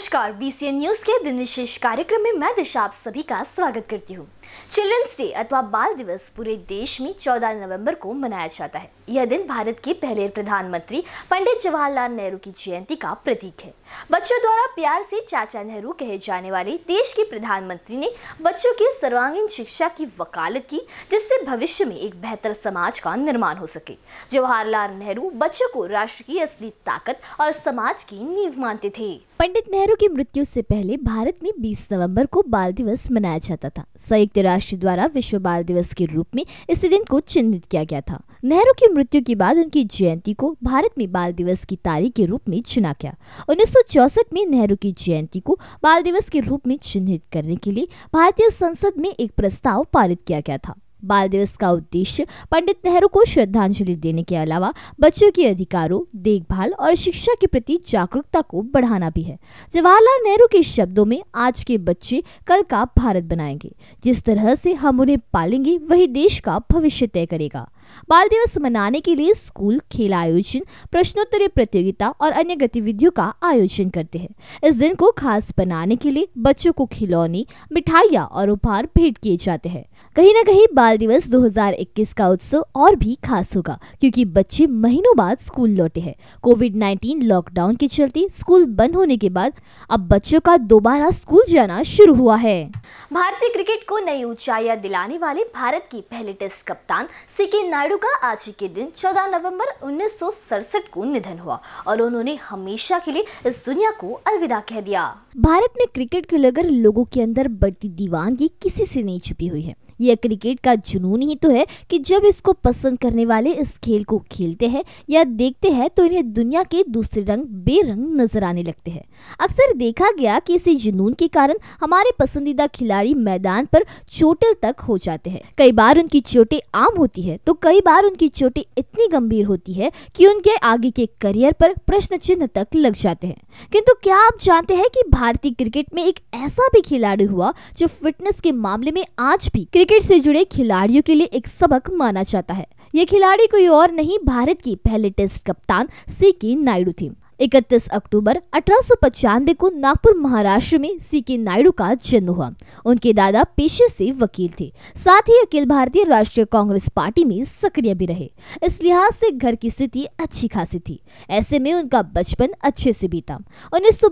नमस्कार BCN news के दिन विशेष कार्यक्रम में मैं दिशा आप सभी का स्वागत करती हूँ चिल्ड्रंस डे अथवा बाल दिवस पूरे देश में 14 नवंबर को मनाया जाता है यह दिन भारत के पहले प्रधानमंत्री पंडित जवाहरलाल नेहरू की जयंती का प्रतीक है बच्चों द्वारा प्यार से चाचा नेहरू कहे जाने वाले देश के प्रधानमंत्री ने बच्चों की सर्वांगीण शिक्षा की वकालत की जिससे भविष्य में एक बेहतर समाज का निर्माण हो सके जवाहरलाल नेहरू बच्चों को राष्ट्र की असली ताकत और समाज की नींव मानते थे पंडित नेहरू की मृत्यु से पहले भारत में 20 नवंबर को बाल दिवस मनाया जाता था संयुक्त राष्ट्र द्वारा विश्व बाल दिवस के रूप में इस दिन को चिन्हित किया गया था नेहरू की मृत्यु के बाद उनकी जयंती को भारत में बाल दिवस की तारीख के रूप में चुना गया उन्नीस में नेहरू की जयंती को बाल दिवस के रूप में चिन्हित करने के लिए भारतीय संसद में एक प्रस्ताव पारित किया गया था बाल दिवस का उद्देश्य पंडित नेहरू को श्रद्धांजलि देने के अलावा बच्चों के अधिकारों देखभाल और शिक्षा के प्रति जागरूकता को बढ़ाना भी है जवाहरलाल नेहरू के शब्दों में आज के बच्चे कल का भारत बनाएंगे जिस तरह से हम उन्हें पालेंगे वही देश का भविष्य तय करेगा बाल दिवस मनाने के लिए स्कूल खेल आयोजन प्रश्नोत्तरी प्रतियोगिता और अन्य गतिविधियों का आयोजन करते हैं इस दिन को खास बनाने के लिए बच्चों को खिलौने मिठाइयाँ और उपहार भेंट किए जाते हैं कहीं ना कहीं बाल दिवस 2021 का उत्सव और भी खास होगा क्योंकि बच्चे महीनों बाद स्कूल लौटे हैं कोविड 19 लॉकडाउन के चलते स्कूल बंद होने के बाद अब बच्चों का दोबारा स्कूल जाना शुरू हुआ है भारतीय क्रिकेट को नई ऊंचाइयां दिलाने वाले भारत की पहले टेस्ट कप्तान सिके नायडू का आज ही के दिन 14 नवंबर उन्नीस को निधन हुआ और उन्होंने हमेशा के लिए इस दुनिया को अलविदा कह दिया भारत में क्रिकेट को लेकर लोगों के अंदर बढ़ती दीवानगी किसी से नहीं छुपी हुई है यह क्रिकेट का जुनून ही तो है कि जब इसको पसंद करने वाले इस खेल को खेलते हैं या देखते हैं तो इन्हें दुनिया के दूसरे रंग बेरंग नजर आने लगते हैं अक्सर देखा गया कि इसी जुनून के कारण हमारे पसंदीदा खिलाड़ी मैदान पर चोटिल तक हो जाते हैं कई बार उनकी चोटें आम होती है तो कई बार उनकी चोटें इतनी गंभीर होती है कि उनके आगे के करियर पर प्रश्न चिन्ह तक लग जाते हैं किंतु क्या आप जानते हैं कि भारतीय क्रिकेट में एक ऐसा भी खिलाड़ी हुआ जो फिटनेस के मामले में आज भी क्रिकेट क्रिकेट से जुड़े खिलाड़ियों के लिए एक सबक माना जाता है ये खिलाड़ी कोई और नहीं भारत की पहले टेस्ट कप्तान सी के नायडू थी 31 अक्टूबर अठारह को नागपुर महाराष्ट्र में सी के नायडू का जन्म हुआ उनके दादा पेशे से वकील थे साथ ही अखिल भारतीय राष्ट्रीय कांग्रेस पार्टी में सक्रिय भी रहे इस लिहाज से घर की स्थिति अच्छी खासी थी ऐसे में उनका बचपन अच्छे से बीता उन्नीस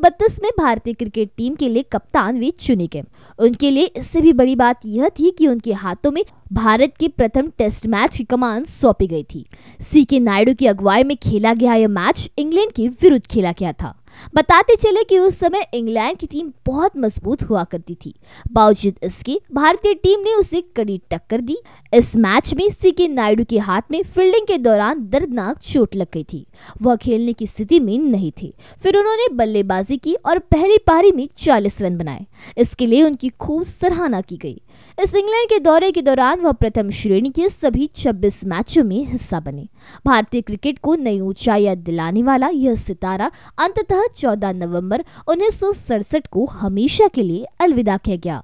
में भारतीय क्रिकेट टीम के लिए कप्तान वे चुने गए उनके लिए इससे भी बड़ी बात यह थी की उनके हाथों में भारत के प्रथम टेस्ट मैच की कमान सौंपी गई थी सी के नायडू की अगुवाई में खेला गया यह मैच इंग्लैंड के विरुद्ध खेला गया था बताते चले कि उस समय इंग्लैंड की टीम बहुत मजबूत हुआ करती थी बावजूद इसके भारतीय टीम ने उसे कड़ी टक्कर दी इस मैच में सी नायडू के हाथ में फील्डिंग के दौरान दर्दनाक चोट लग गई थी वह खेलने की स्थिति में नहीं थे फिर उन्होंने बल्लेबाजी की और पहली पारी में 40 रन बनाए इसके लिए उनकी खूब सराहना की गई इस इंग्लैंड के दौरे के दौरान वह प्रथम श्रेणी के सभी छब्बीस मैचों में हिस्सा बने भारतीय क्रिकेट को नई ऊंचाइया दिलाने वाला यह सितारा अंततः अतः 14 नवंबर उन्नीस को हमेशा के लिए अलविदा कह गया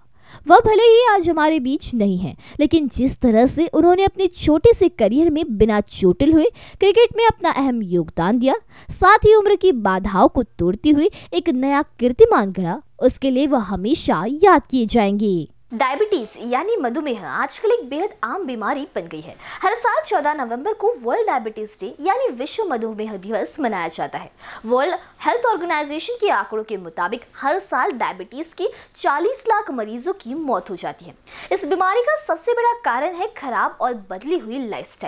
वह भले ही आज हमारे बीच नहीं है लेकिन जिस तरह से उन्होंने अपने छोटे से करियर में बिना चोटिल हुए क्रिकेट में अपना अहम योगदान दिया साथ ही उम्र की बाधाओं को तोड़ती हुई एक नया कीर्तिमान गढ़ा उसके लिए वह हमेशा याद किए जाएंगे डायबिटीज यानी मधुमेह आजकल एक बेहद आम बीमारी बन गई है हर साल 14 नवंबर को वर्ल्ड डायबिटीज डे यानी विश्व मधुमेह दिवस मनाया जाता है वर्ल्ड हेल्थ ऑर्गेनाइजेशन के आंकड़ों के मुताबिक हर साल डायबिटीज के 40 लाख मरीजों की मौत हो जाती है इस बीमारी का सबसे बड़ा कारण है खराब और बदली हुई लाइफ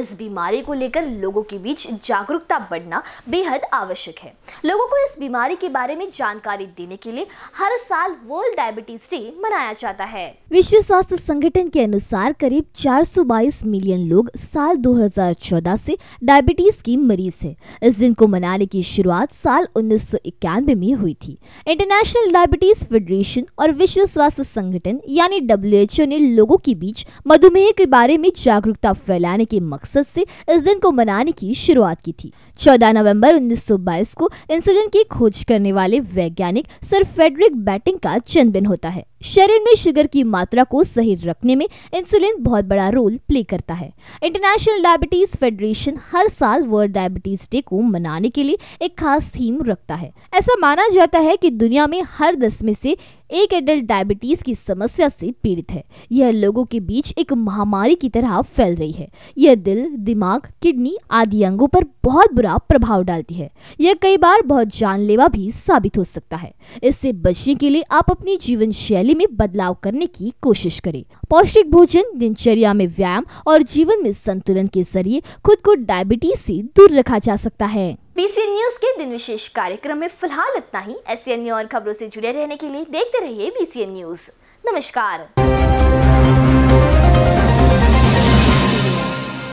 इस बीमारी को लेकर लोगों के बीच जागरूकता बढ़ना बेहद आवश्यक है लोगों को इस बीमारी के बारे में जानकारी देने के लिए हर साल वर्ल्ड डायबिटीज डे मनाया जाता है है विश्व स्वास्थ्य संगठन के अनुसार करीब 422 मिलियन लोग साल 2014 से डायबिटीज की मरीज है इस दिन को मनाने की शुरुआत साल उन्नीस में हुई थी इंटरनेशनल डायबिटीज फेडरेशन और विश्व स्वास्थ्य संगठन यानी डब्ल्यू ने लोगों के बीच मधुमेह के बारे में जागरूकता फैलाने के मकसद से इस दिन को मनाने की शुरुआत की थी 14 नवंबर 1922 को इंसुलिन की खोज करने वाले वैज्ञानिक सर फेडरिक बैटिंग का जन्मदिन होता है शरीर में शुगर शुगर की मात्रा को सही रखने में इंसुलिन बहुत बड़ा रोल प्ले करता है इंटरनेशनल डायबिटीज फेडरेशन हर साल वर्ल्ड डायबिटीज डे को मनाने के लिए एक खास थीम रखता है ऐसा माना जाता है कि दुनिया में हर दस में से एक एडल्ट डायबिटीज की समस्या से पीड़ित है यह लोगों के बीच एक महामारी की तरह फैल रही है यह दिल दिमाग किडनी आदि अंगों पर बहुत बुरा प्रभाव डालती है यह कई बार बहुत जानलेवा भी साबित हो सकता है इससे बचने के लिए आप अपनी जीवन शैली में बदलाव करने की कोशिश करें पौष्टिक भोजन दिनचर्या में व्यायाम और जीवन में संतुलन के जरिए खुद को डायबिटीज से दूर रखा जा सकता है बीसी न्यूज के दिन विशेष कार्यक्रम में फिलहाल इतना ही ऐसी अन्य और खबरों ऐसी जुड़े रहने के लिए देखते रहिए बी न्यूज नमस्कार